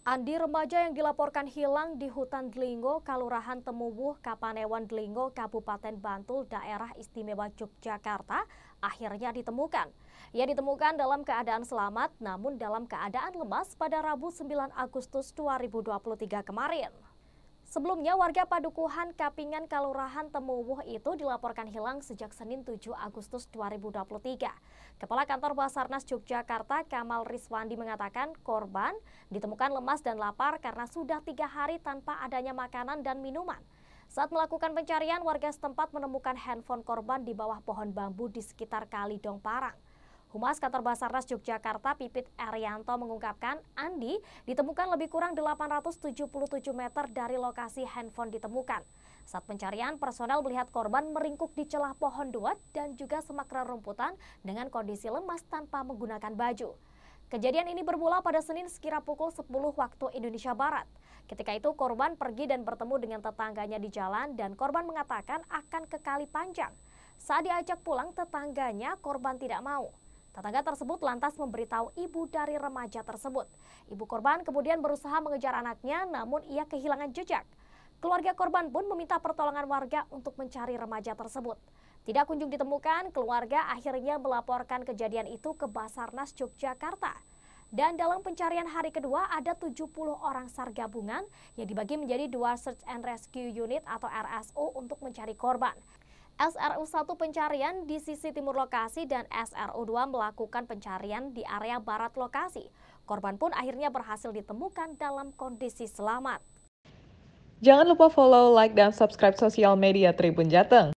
Andi remaja yang dilaporkan hilang di hutan Delingo, Kalurahan Temubuh, Kapanewan Delingo, Kabupaten Bantul, Daerah Istimewa Yogyakarta, akhirnya ditemukan. Ia ditemukan dalam keadaan selamat, namun dalam keadaan lemas pada Rabu 9 Agustus 2023 kemarin. Sebelumnya, warga Padukuhan Kapingan Kalurahan Temuwuh itu dilaporkan hilang sejak Senin 7 Agustus 2023. Kepala Kantor Basarnas Yogyakarta Kamal Rizwandi mengatakan korban ditemukan lemas dan lapar karena sudah tiga hari tanpa adanya makanan dan minuman. Saat melakukan pencarian, warga setempat menemukan handphone korban di bawah pohon bambu di sekitar Kali Parang. Humas Kantor Basarnas Yogyakarta Pipit Arianto mengungkapkan Andi ditemukan lebih kurang 877 meter dari lokasi handphone ditemukan. Saat pencarian, personel melihat korban meringkuk di celah pohon duat dan juga semak rerumputan dengan kondisi lemas tanpa menggunakan baju. Kejadian ini bermula pada Senin sekira pukul 10 waktu Indonesia Barat. Ketika itu korban pergi dan bertemu dengan tetangganya di jalan dan korban mengatakan akan ke Kali Panjang. Saat diajak pulang tetangganya korban tidak mau. Tetangga tersebut lantas memberitahu ibu dari remaja tersebut. Ibu korban kemudian berusaha mengejar anaknya namun ia kehilangan jejak. Keluarga korban pun meminta pertolongan warga untuk mencari remaja tersebut. Tidak kunjung ditemukan, keluarga akhirnya melaporkan kejadian itu ke Basarnas Yogyakarta. Dan dalam pencarian hari kedua ada 70 orang SAR gabungan yang dibagi menjadi dua search and rescue unit atau RSU untuk mencari korban. SRU-1 pencarian di sisi timur lokasi dan SRU-2 melakukan pencarian di area barat lokasi. Korban pun akhirnya berhasil ditemukan dalam kondisi selamat. Jangan lupa follow, like, dan subscribe sosial media Tribun Jateng.